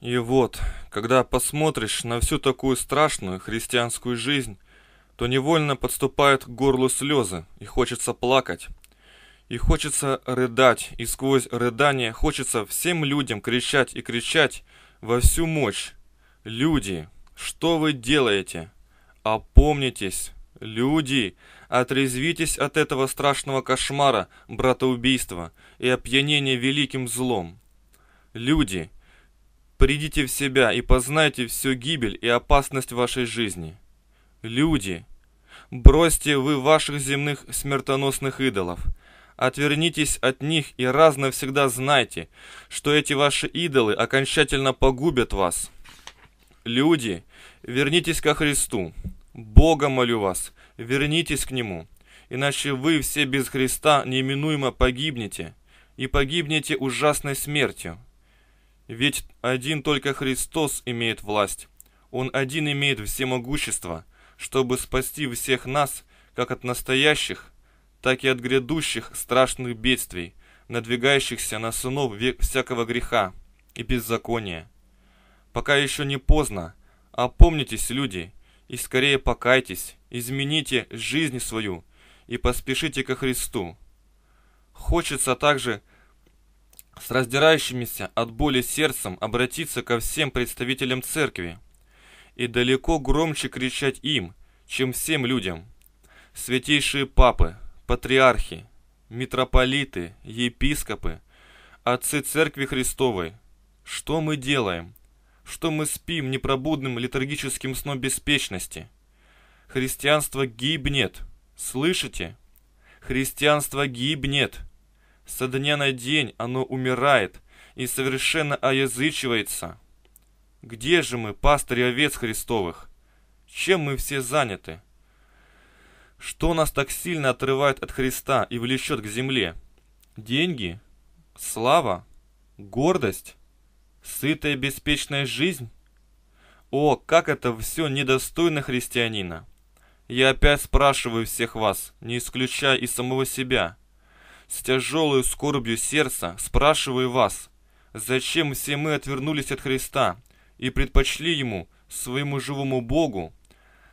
И вот, когда посмотришь на всю такую страшную христианскую жизнь, то невольно подступают к горлу слезы, и хочется плакать. И хочется рыдать, и сквозь рыдание хочется всем людям кричать и кричать во всю мощь. Люди, что вы делаете? Опомнитесь, люди, отрезвитесь от этого страшного кошмара, братоубийства и опьянения великим злом. Люди, Придите в себя и познайте всю гибель и опасность вашей жизни. Люди, бросьте вы ваших земных смертоносных идолов. Отвернитесь от них и раз навсегда знайте, что эти ваши идолы окончательно погубят вас. Люди, вернитесь ко Христу. Бога молю вас, вернитесь к Нему, иначе вы все без Христа неминуемо погибнете, и погибнете ужасной смертью, ведь один только Христос имеет власть. Он один имеет все всемогущество, чтобы спасти всех нас, как от настоящих, так и от грядущих страшных бедствий, надвигающихся на сынов всякого греха и беззакония. Пока еще не поздно, опомнитесь, люди, и скорее покайтесь, измените жизнь свою и поспешите ко Христу. Хочется также, с раздирающимися от боли сердцем обратиться ко всем представителям церкви и далеко громче кричать им, чем всем людям. Святейшие папы, патриархи, митрополиты, епископы, отцы Церкви Христовой, что мы делаем? Что мы спим непробудным литургическим сном беспечности? Христианство гибнет, слышите? Христианство гибнет. Со дня на день оно умирает и совершенно оязычивается. Где же мы, пастыри овец Христовых? Чем мы все заняты? Что нас так сильно отрывает от Христа и влечет к земле? Деньги? Слава? Гордость? Сытая беспечная жизнь? О, как это все недостойно христианина! Я опять спрашиваю всех вас, не исключая и самого себя – с тяжелой скорбью сердца спрашиваю вас, зачем все мы отвернулись от Христа и предпочли Ему, своему живому Богу,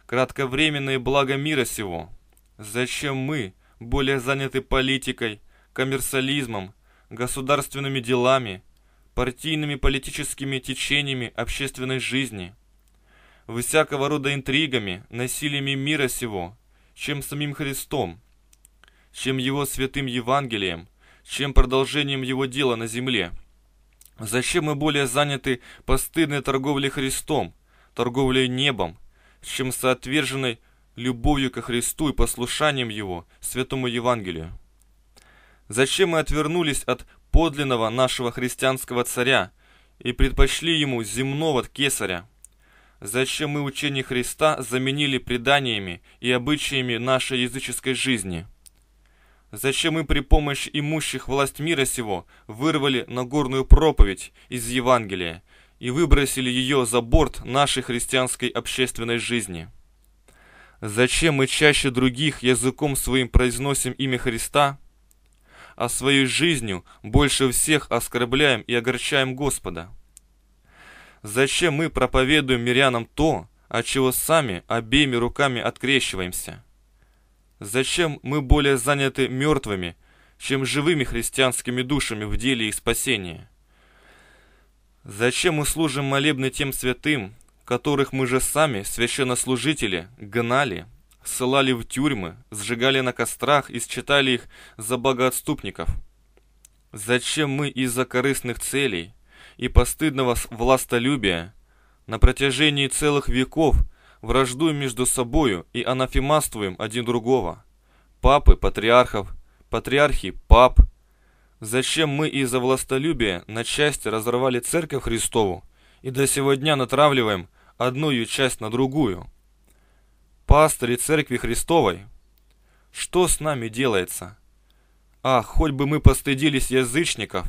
кратковременное благо мира сего? Зачем мы, более заняты политикой, коммерсализмом, государственными делами, партийными политическими течениями общественной жизни, всякого рода интригами, насилиями мира сего, чем самим Христом – чем его святым Евангелием, чем продолжением его дела на земле. Зачем мы более заняты постыдной торговлей Христом, торговлей небом, чем соотверженной любовью ко Христу и послушанием Его, Святому Евангелию? Зачем мы отвернулись от подлинного нашего христианского царя и предпочли ему земного кесаря? Зачем мы учение Христа заменили преданиями и обычаями нашей языческой жизни – Зачем мы при помощи имущих власть мира сего вырвали Нагорную проповедь из Евангелия и выбросили ее за борт нашей христианской общественной жизни? Зачем мы чаще других языком своим произносим имя Христа, а своей жизнью больше всех оскорбляем и огорчаем Господа? Зачем мы проповедуем мирянам то, от чего сами обеими руками открещиваемся – Зачем мы более заняты мертвыми, чем живыми христианскими душами в деле их спасения? Зачем мы служим молебны тем святым, которых мы же сами, священнослужители, гнали, ссылали в тюрьмы, сжигали на кострах и считали их за богоотступников? Зачем мы из-за корыстных целей и постыдного властолюбия на протяжении целых веков – враждуем между собою и анафемаствуем один другого. Папы, патриархов, патриархи, пап. Зачем мы из-за властолюбия на части разорвали церковь Христову и до сегодня дня натравливаем одну ее часть на другую? Пастыри церкви Христовой, что с нами делается? А, хоть бы мы постыдились язычников!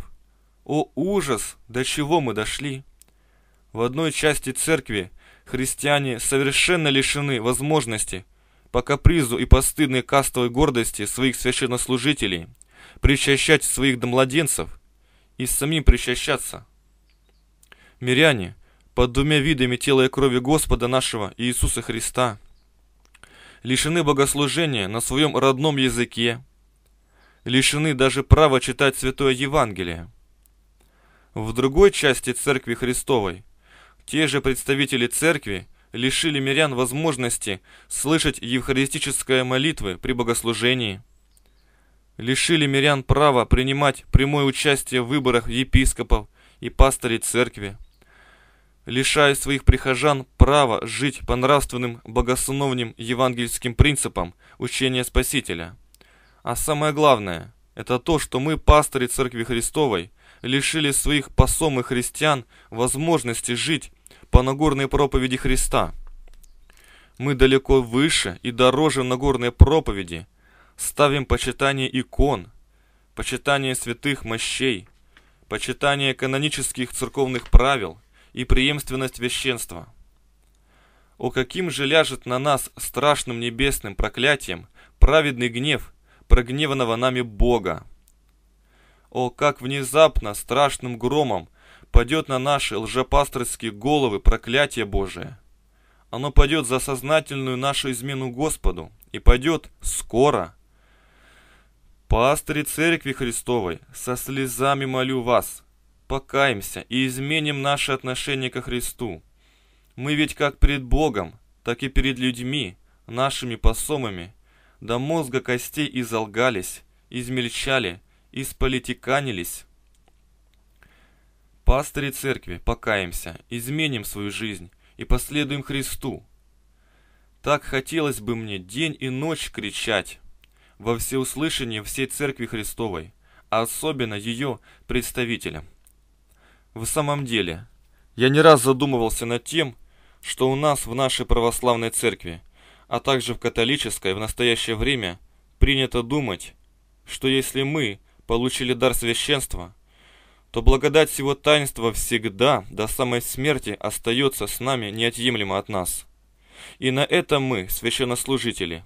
О, ужас, до чего мы дошли! В одной части церкви – христиане совершенно лишены возможности по капризу и постыдной кастовой гордости своих священнослужителей причащать своих домладенцев и самим причащаться. Миряне, под двумя видами тела и крови Господа нашего Иисуса Христа, лишены богослужения на своем родном языке, лишены даже права читать Святое Евангелие. В другой части Церкви Христовой – те же представители церкви лишили мирян возможности слышать евхаристические молитвы при богослужении, лишили мирян права принимать прямое участие в выборах епископов и пастырей церкви, лишая своих прихожан права жить по нравственным богословным евангельским принципам учения Спасителя. А самое главное – это то, что мы, пастыри Церкви Христовой – лишили своих посом и христиан возможности жить по Нагорной проповеди Христа. Мы далеко выше и дороже Нагорной проповеди ставим почитание икон, почитание святых мощей, почитание канонических церковных правил и преемственность вещенства. О каким же ляжет на нас страшным небесным проклятием праведный гнев прогневанного нами Бога! О, как внезапно, страшным громом падет на наши лжепасторские головы проклятие Божие. Оно падет за сознательную нашу измену Господу и падет скоро. Пастыри Церкви Христовой, со слезами молю вас, покаемся и изменим наши отношения ко Христу. Мы ведь как перед Богом, так и перед людьми, нашими посомами, до мозга костей изолгались, измельчали – исполитиканились. Пастыри церкви, покаемся, изменим свою жизнь и последуем Христу. Так хотелось бы мне день и ночь кричать во всеуслышание всей Церкви Христовой, а особенно ее представителям. В самом деле, я не раз задумывался над тем, что у нас в нашей православной церкви, а также в католической в настоящее время принято думать, что если мы получили дар священства, то благодать всего таинства всегда до самой смерти остается с нами неотъемлемо от нас. И на это мы, священнослужители,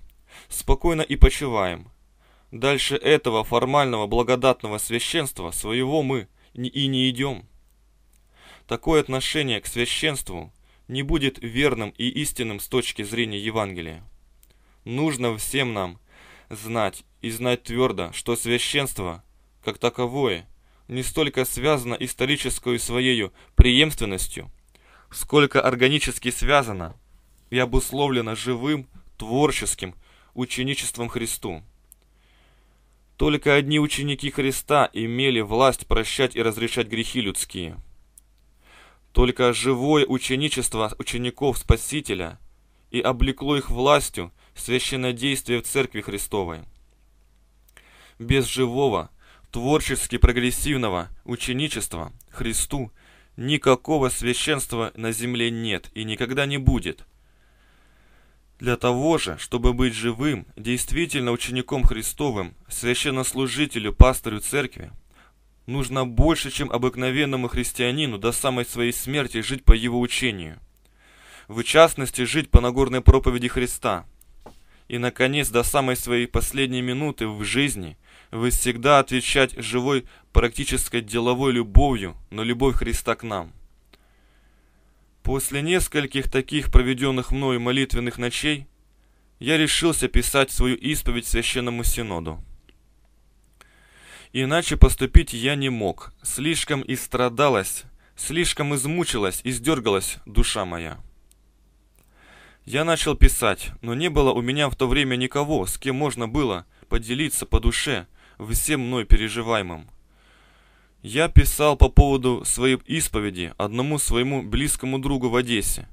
спокойно и почиваем. Дальше этого формального благодатного священства своего мы и не идем. Такое отношение к священству не будет верным и истинным с точки зрения Евангелия. Нужно всем нам знать и знать твердо, что священство – как таковое, не столько связано историческую своею преемственностью, сколько органически связано и обусловлено живым, творческим ученичеством Христу. Только одни ученики Христа имели власть прощать и разрешать грехи людские. Только живое ученичество учеников Спасителя и облекло их властью священное действие в Церкви Христовой. Без живого, творчески прогрессивного ученичества Христу никакого священства на земле нет и никогда не будет. Для того же, чтобы быть живым, действительно учеником Христовым, священнослужителю, пастырю церкви, нужно больше, чем обыкновенному христианину до самой своей смерти жить по его учению. В частности, жить по Нагорной проповеди Христа. И, наконец, до самой своей последней минуты в жизни – вы всегда отвечать живой, практической деловой любовью на любовь Христа к нам. После нескольких таких проведенных мною молитвенных ночей, я решился писать свою исповедь Священному Синоду. Иначе поступить я не мог, слишком истрадалась, слишком измучилась и сдергалась душа моя. Я начал писать, но не было у меня в то время никого, с кем можно было поделиться по душе – всем мной переживаемым. Я писал по поводу своей исповеди одному своему близкому другу в Одессе.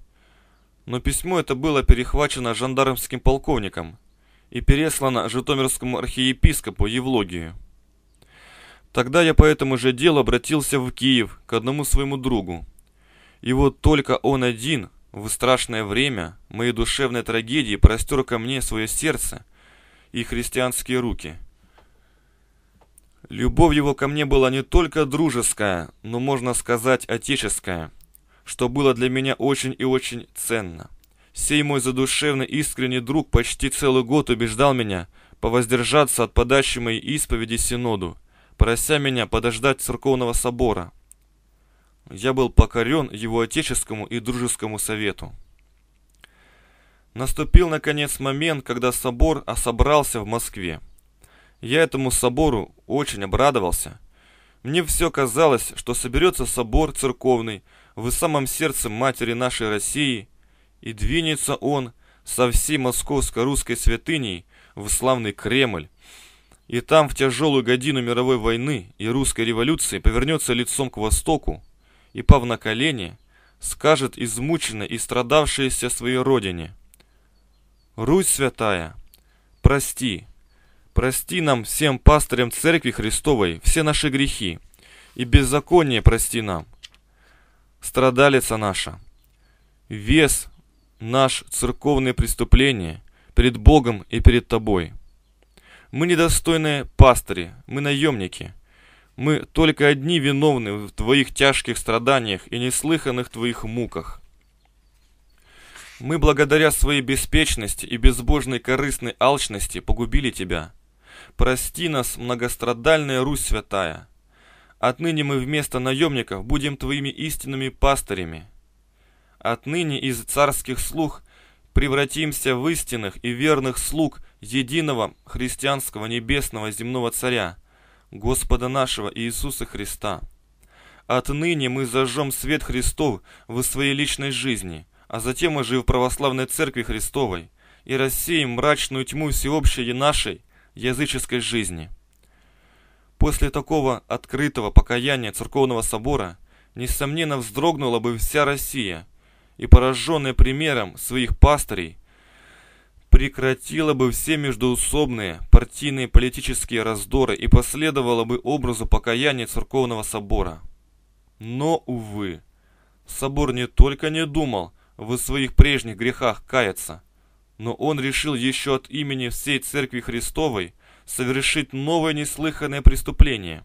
Но письмо это было перехвачено жандармским полковником и переслано житомирскому архиепископу Евлогию. Тогда я по этому же делу обратился в Киев к одному своему другу. И вот только он один в страшное время моей душевной трагедии простер ко мне свое сердце и христианские руки – Любовь его ко мне была не только дружеская, но, можно сказать, отеческая, что было для меня очень и очень ценно. Сей мой задушевный искренний друг почти целый год убеждал меня повоздержаться от подачи моей исповеди Синоду, прося меня подождать церковного собора. Я был покорен его отеческому и дружескому совету. Наступил, наконец, момент, когда собор особрался в Москве. Я этому собору очень обрадовался. Мне все казалось, что соберется собор церковный в самом сердце матери нашей России, и двинется он со всей московско-русской святыней в славный Кремль. И там в тяжелую годину мировой войны и русской революции повернется лицом к востоку и, пав на колени, скажет измученной и страдавшейся своей родине. «Русь святая, прости!» Прости нам, всем пастырям Церкви Христовой, все наши грехи, и беззаконие прости нам. Страдалица наша, вес наш церковные преступления пред Богом и перед Тобой. Мы недостойные пастыри, мы наемники. Мы только одни виновны в Твоих тяжких страданиях и неслыханных Твоих муках. Мы благодаря своей беспечности и безбожной корыстной алчности погубили Тебя – Прости нас, многострадальная Русь святая. Отныне мы вместо наемников будем твоими истинными пастырями. Отныне из царских слуг превратимся в истинных и верных слуг единого христианского небесного земного царя, Господа нашего Иисуса Христа. Отныне мы зажжем свет Христов в своей личной жизни, а затем уже в православной церкви Христовой, и рассеем мрачную тьму всеобщей нашей языческой жизни. После такого открытого покаяния Церковного собора, несомненно, вздрогнула бы вся Россия, и пораженная примером своих пастырей, прекратила бы все междуусобные партийные политические раздоры и последовала бы образу покаяния Церковного собора. Но, увы, собор не только не думал в своих прежних грехах каяться, но он решил еще от имени всей Церкви Христовой совершить новое неслыханное преступление.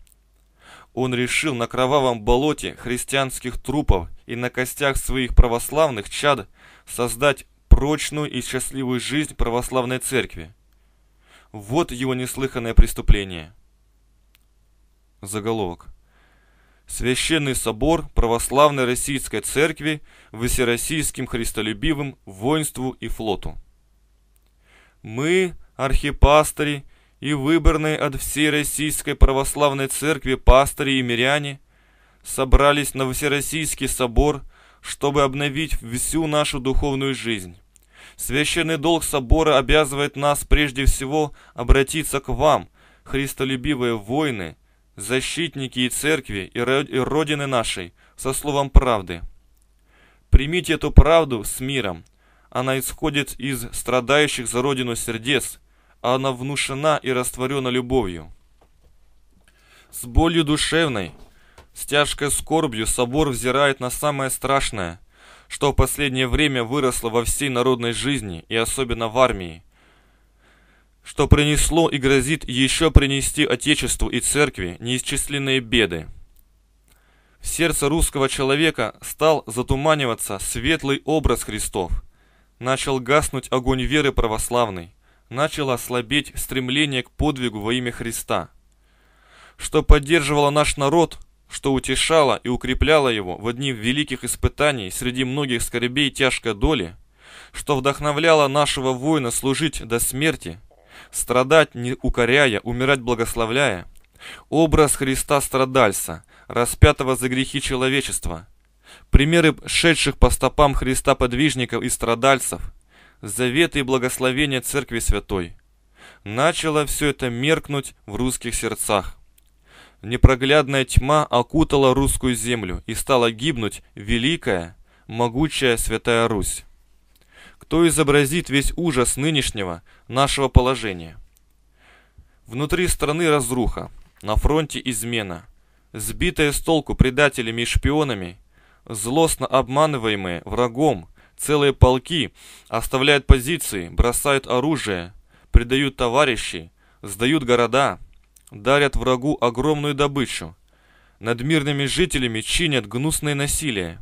Он решил на кровавом болоте христианских трупов и на костях своих православных чад создать прочную и счастливую жизнь православной церкви. Вот его неслыханное преступление. Заголовок. Священный собор православной российской церкви в всероссийским христолюбивым воинству и флоту мы, архипастыри и выборные от всей Российской Православной Церкви пастыри и миряне, собрались на Всероссийский собор, чтобы обновить всю нашу духовную жизнь. Священный долг собора обязывает нас прежде всего обратиться к вам, христолюбивые воины, защитники и церкви, и родины нашей, со словом правды. Примите эту правду с миром, она исходит из страдающих за родину сердец, а она внушена и растворена любовью. С болью душевной, с тяжкой скорбью собор взирает на самое страшное, что в последнее время выросло во всей народной жизни и особенно в армии, что принесло и грозит еще принести Отечеству и Церкви неисчисленные беды. В сердце русского человека стал затуманиваться светлый образ Христов – Начал гаснуть огонь веры православной, начало ослабеть стремление к подвигу во имя Христа. Что поддерживало наш народ, что утешало и укрепляло его в одни великих испытаний среди многих скорбей тяжкой доли, что вдохновляло нашего воина служить до смерти, страдать не укоряя, умирать благословляя, образ Христа страдальца, распятого за грехи человечества – примеры шедших по стопам Христа подвижников и страдальцев, заветы и благословения Церкви Святой. Начало все это меркнуть в русских сердцах. Непроглядная тьма окутала русскую землю и стала гибнуть великая, могучая Святая Русь. Кто изобразит весь ужас нынешнего нашего положения? Внутри страны разруха, на фронте измена, сбитая с толку предателями и шпионами – злостно обманываемые врагом, целые полки оставляют позиции, бросают оружие, предают товарищей, сдают города, дарят врагу огромную добычу. Над мирными жителями чинят гнусное насилие.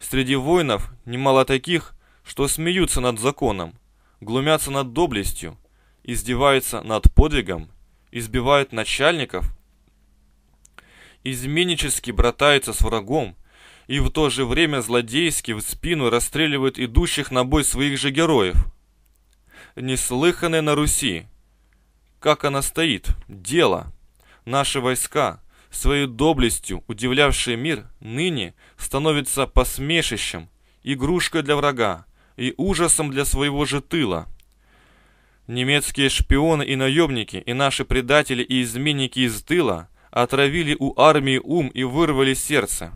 Среди воинов немало таких, что смеются над законом, глумятся над доблестью, издеваются над подвигом, избивают начальников, изменнически братаются с врагом, и в то же время злодейски в спину расстреливают идущих на бой своих же героев. Неслыханное на Руси. Как она стоит? Дело. Наши войска, своей доблестью удивлявшие мир, ныне становятся посмешищем, игрушкой для врага и ужасом для своего же тыла. Немецкие шпионы и наемники, и наши предатели и изменники из тыла отравили у армии ум и вырвали сердце.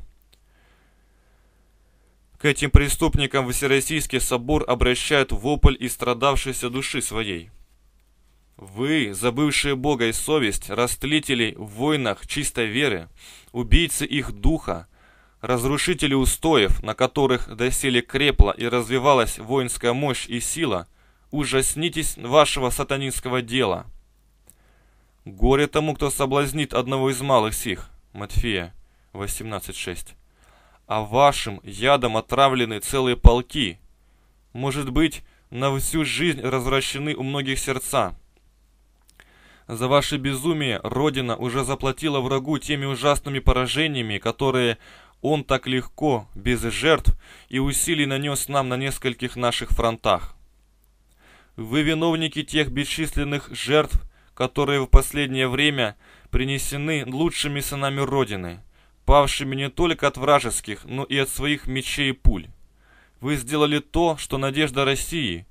К этим преступникам Всероссийский собор обращает вопль и страдавшейся души своей. Вы, забывшие Бога и совесть, растлители в войнах чистой веры, убийцы их духа, разрушители устоев, на которых доселе крепла и развивалась воинская мощь и сила, ужаснитесь вашего сатанинского дела. Горе тому, кто соблазнит одного из малых сих. Матфея 18.6 а вашим ядом отравлены целые полки. Может быть, на всю жизнь развращены у многих сердца. За ваше безумие Родина уже заплатила врагу теми ужасными поражениями, которые он так легко, без жертв и усилий нанес нам на нескольких наших фронтах. Вы виновники тех бесчисленных жертв, которые в последнее время принесены лучшими сынами Родины – павшими не только от вражеских, но и от своих мечей и пуль. Вы сделали то, что надежда России,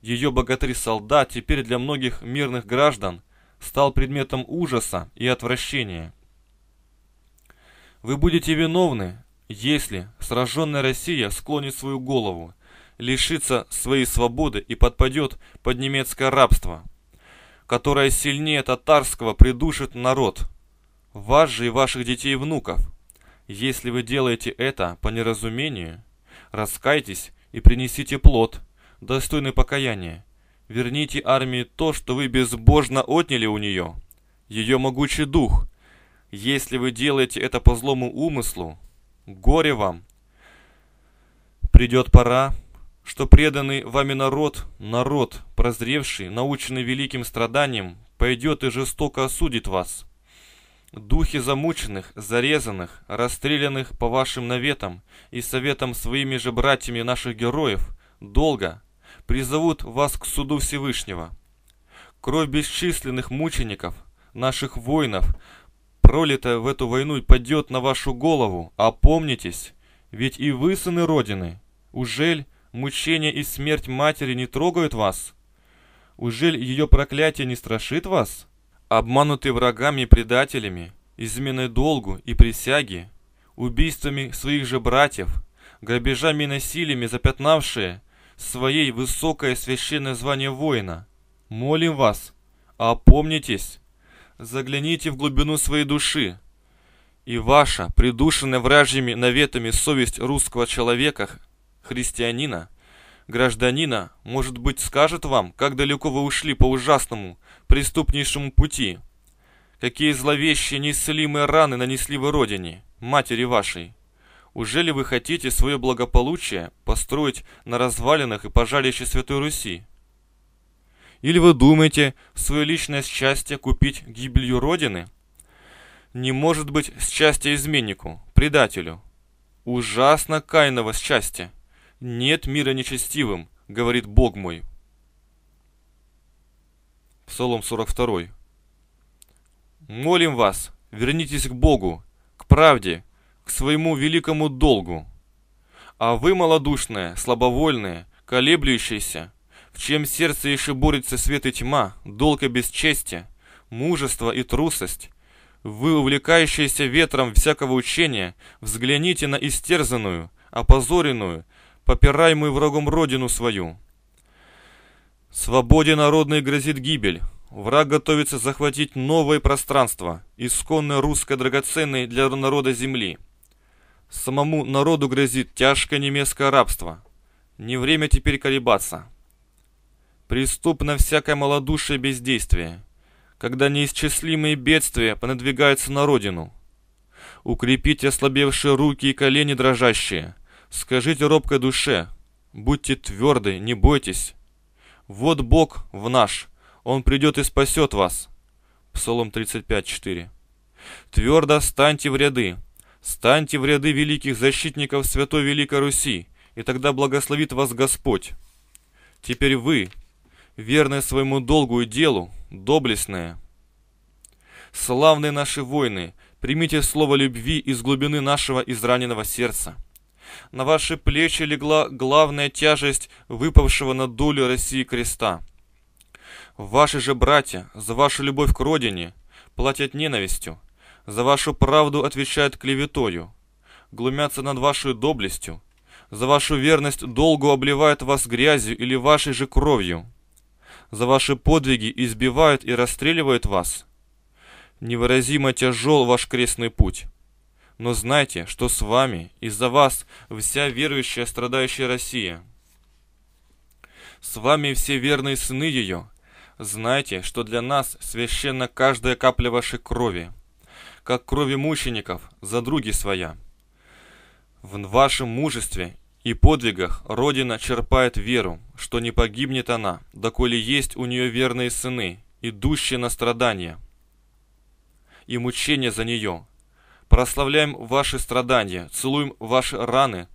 ее богатырь-солдат, теперь для многих мирных граждан стал предметом ужаса и отвращения. Вы будете виновны, если сраженная Россия склонит свою голову, лишится своей свободы и подпадет под немецкое рабство, которое сильнее татарского придушит народ, вас же и ваших детей и внуков. Если вы делаете это по неразумению, раскайтесь и принесите плод, достойный покаяния. Верните армии то, что вы безбожно отняли у нее, ее могучий дух. Если вы делаете это по злому умыслу, горе вам. Придет пора, что преданный вами народ, народ, прозревший, наученный великим страданием, пойдет и жестоко осудит вас. Духи замученных, зарезанных, расстрелянных по вашим наветам и советам своими же братьями наших героев, долго призовут вас к суду Всевышнего. Кровь бесчисленных мучеников, наших воинов, пролитая в эту войну, падет на вашу голову, опомнитесь, ведь и вы сыны Родины. Ужель мучение и смерть матери не трогают вас? Ужель ее проклятие не страшит вас?» обмануты врагами и предателями, изменой долгу и присяги, убийствами своих же братьев, грабежами и насилиями запятнавшие своей высокое священное звание воина. Молим вас, опомнитесь, загляните в глубину своей души, и ваша, придушенная вражьими наветами совесть русского человека, христианина, гражданина, может быть, скажет вам, как далеко вы ушли по ужасному, преступнейшему пути. Какие зловещие, неисцелимые раны нанесли вы родине, матери вашей. Уже ли вы хотите свое благополучие построить на развалинах и пожарище Святой Руси? Или вы думаете свое личное счастье купить гибелью Родины? Не может быть счастья изменнику, предателю. Ужасно кайного счастья. Нет мира нечестивым, говорит Бог мой, Псалом 42. «Молим вас, вернитесь к Богу, к правде, к своему великому долгу. А вы, малодушные, слабовольные, колеблющиеся, в чем сердце еще борется свет и тьма, долг и бесчестие, мужество и трусость, вы, увлекающиеся ветром всякого учения, взгляните на истерзанную, опозоренную, попираемую врагом родину свою, Свободе народной грозит гибель. Враг готовится захватить новое пространство, исконно русское драгоценное для народа земли. Самому народу грозит тяжкое немецкое рабство. Не время теперь колебаться. Преступно всякое малодушие бездействие, когда неисчислимые бедствия понадвигаются на родину. Укрепите ослабевшие руки и колени дрожащие. Скажите робкой душе, будьте тверды, не бойтесь. Вот Бог в наш, Он придет и спасет вас. Псалом 35.4 Твердо станьте в ряды, станьте в ряды великих защитников Святой Великой Руси, и тогда благословит вас Господь. Теперь вы, верные своему долгу и делу, доблестные. Славные наши войны, примите слово любви из глубины нашего израненного сердца. На ваши плечи легла главная тяжесть выпавшего на долю России креста. Ваши же братья за вашу любовь к родине платят ненавистью, за вашу правду отвечают клеветою, глумятся над вашей доблестью, за вашу верность долгу обливают вас грязью или вашей же кровью, за ваши подвиги избивают и расстреливают вас. Невыразимо тяжел ваш крестный путь. Но знайте, что с вами, из-за вас, вся верующая страдающая Россия. С вами все верные сыны ее. Знайте, что для нас священна каждая капля вашей крови, как крови мучеников, за други своя. В вашем мужестве и подвигах Родина черпает веру, что не погибнет она, доколе есть у нее верные сыны, идущие на страдания и мучения за нее, прославляем ваши страдания, целуем ваши раны,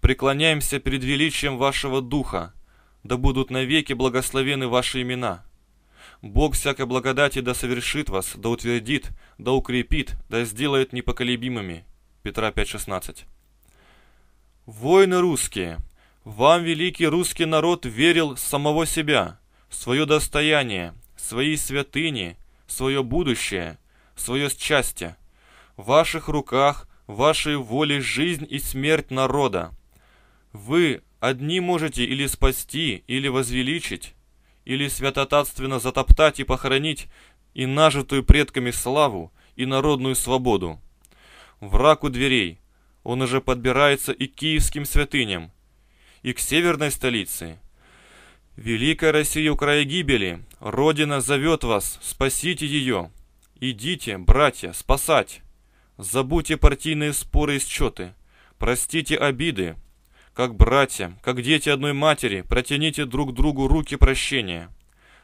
преклоняемся перед величием вашего духа, да будут навеки благословены ваши имена. Бог всякой благодати да совершит вас, да утвердит, да укрепит, да сделает непоколебимыми. Петра 5.16 Воины русские, вам великий русский народ верил самого себя, свое достояние, свои святыни, свое будущее, свое счастье. В ваших руках, вашей воле жизнь и смерть народа. Вы одни можете или спасти, или возвеличить, или святотатственно затоптать и похоронить и нажитую предками славу, и народную свободу. Враг у дверей, он уже подбирается и к киевским святыням, и к северной столице. Великая Россия у края гибели, Родина зовет вас, спасите ее. Идите, братья, спасать. Забудьте партийные споры и счеты. Простите обиды. Как братья, как дети одной матери, протяните друг другу руки прощения.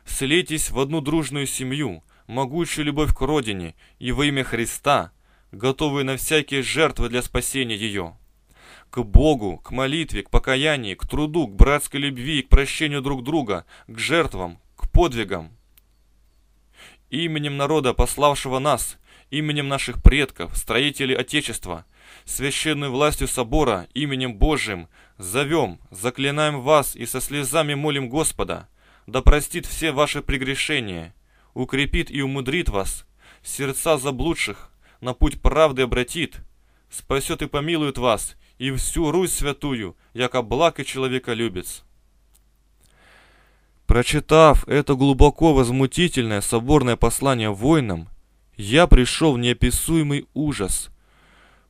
Слейтесь в одну дружную семью, могучую любовь к родине и во имя Христа, готовые на всякие жертвы для спасения ее. К Богу, к молитве, к покаянию, к труду, к братской любви, к прощению друг друга, к жертвам, к подвигам. Именем народа, пославшего нас – именем наших предков, строителей Отечества, священной властью собора, именем Божьим, зовем, заклинаем вас и со слезами молим Господа, да простит все ваши прегрешения, укрепит и умудрит вас, сердца заблудших на путь правды обратит, спасет и помилует вас, и всю Русь святую, яко благ и человеколюбец. Прочитав это глубоко возмутительное соборное послание воинам, я пришел в неописуемый ужас.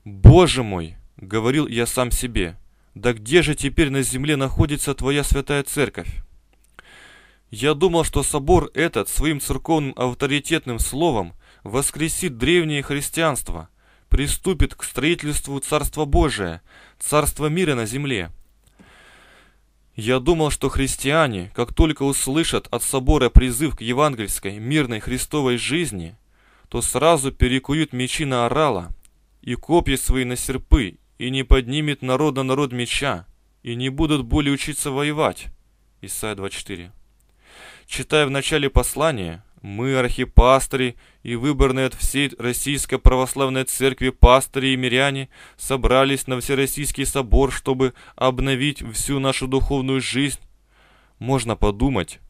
«Боже мой!» — говорил я сам себе. «Да где же теперь на земле находится твоя святая церковь?» Я думал, что собор этот своим церковным авторитетным словом воскресит древнее христианство, приступит к строительству Царства Божия, Царства мира на земле. Я думал, что христиане, как только услышат от собора призыв к евангельской, мирной христовой жизни – то сразу перекуют мечи на орала и копья свои на серпы, и не поднимет народ на народ меча, и не будут более учиться воевать. Исайя 24. Читая в начале послания, мы, архипастыри и выборные от всей Российской Православной Церкви пастыри и миряне, собрались на Всероссийский собор, чтобы обновить всю нашу духовную жизнь. Можно подумать,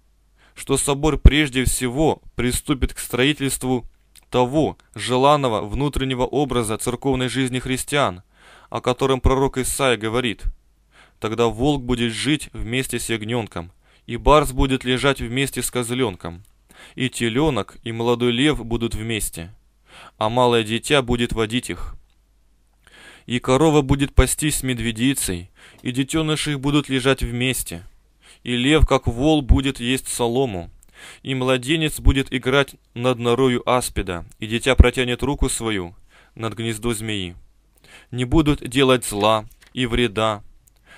что собор прежде всего приступит к строительству того желанного внутреннего образа церковной жизни христиан, о котором пророк Исаия говорит. Тогда волк будет жить вместе с ягненком, и барс будет лежать вместе с козленком, и теленок, и молодой лев будут вместе, а малое дитя будет водить их. И корова будет пастись с медведицей, и детеныши их будут лежать вместе, и лев, как вол, будет есть солому, и младенец будет играть над норою аспида, и дитя протянет руку свою над гнездо змеи. Не будут делать зла и вреда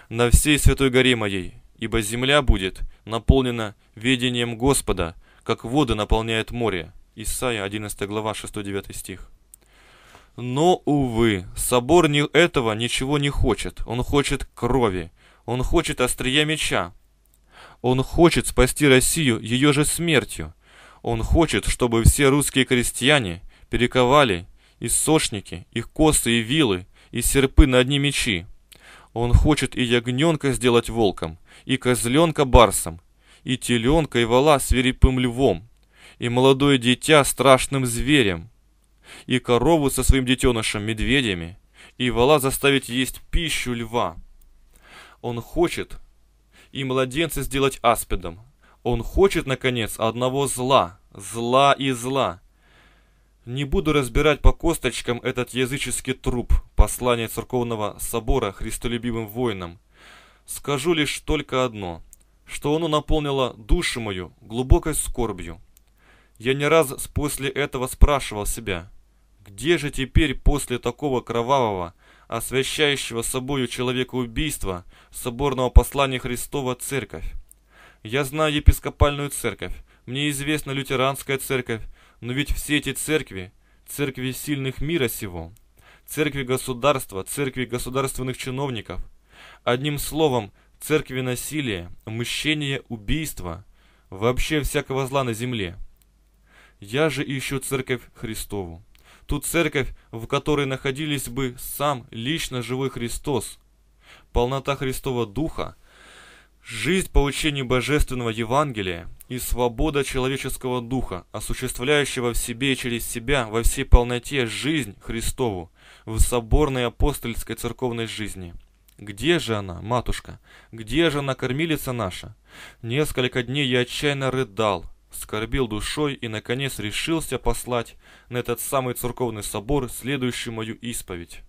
на всей святой горе моей, ибо земля будет наполнена ведением Господа, как воды наполняет море». Исайя 11 глава 6-9 стих. Но, увы, собор этого ничего не хочет. Он хочет крови. Он хочет острия меча. Он хочет спасти Россию ее же смертью. Он хочет, чтобы все русские крестьяне перековали и сошники, и косы, и вилы, и серпы на одни мечи. Он хочет и ягненка сделать волком, и козленка барсом, и теленка и вала свирепым львом, и молодое дитя страшным зверем, и корову со своим детенышем медведями, и вала заставить есть пищу льва. Он хочет, и младенца сделать аспидом. Он хочет, наконец, одного зла, зла и зла. Не буду разбирать по косточкам этот языческий труп, послание церковного собора христолюбивым воинам. Скажу лишь только одно, что оно наполнило душу мою глубокой скорбью. Я не раз после этого спрашивал себя, где же теперь после такого кровавого, освящающего собою человека убийства соборного послания Христова церковь. Я знаю епископальную церковь, мне известна лютеранская церковь, но ведь все эти церкви – церкви сильных мира сего, церкви государства, церкви государственных чиновников. Одним словом, церкви насилия, мщения, убийства, вообще всякого зла на земле. Я же ищу церковь Христову. Ту церковь, в которой находились бы сам лично живой Христос, полнота Христова Духа, жизнь по учению Божественного Евангелия и свобода человеческого Духа, осуществляющего в себе и через себя во всей полноте жизнь Христову в соборной апостольской церковной жизни. Где же она, матушка? Где же она, кормилица наша? Несколько дней я отчаянно рыдал, скорбил душой и, наконец, решился послать на этот самый церковный собор следующую мою исповедь.